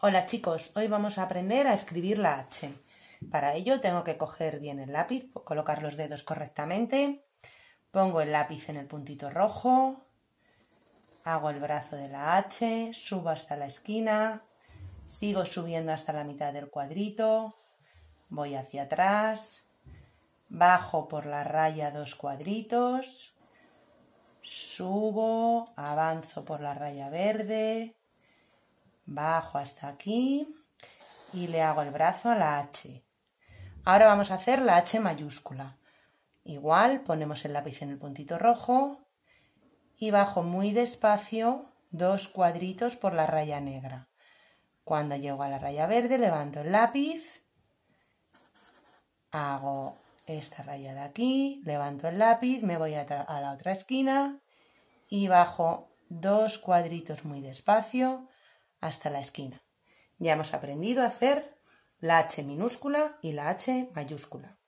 Hola chicos, hoy vamos a aprender a escribir la H. Para ello tengo que coger bien el lápiz, colocar los dedos correctamente, pongo el lápiz en el puntito rojo, hago el brazo de la H, subo hasta la esquina, sigo subiendo hasta la mitad del cuadrito, voy hacia atrás, bajo por la raya dos cuadritos, subo, avanzo por la raya verde, bajo hasta aquí y le hago el brazo a la H. Ahora vamos a hacer la H mayúscula. Igual ponemos el lápiz en el puntito rojo y bajo muy despacio dos cuadritos por la raya negra. Cuando llego a la raya verde levanto el lápiz, hago esta raya de aquí, levanto el lápiz, me voy a, la otra esquina y bajo dos cuadritos muy despacio hasta la esquina. Ya hemos aprendido a hacer la H minúscula y la H mayúscula.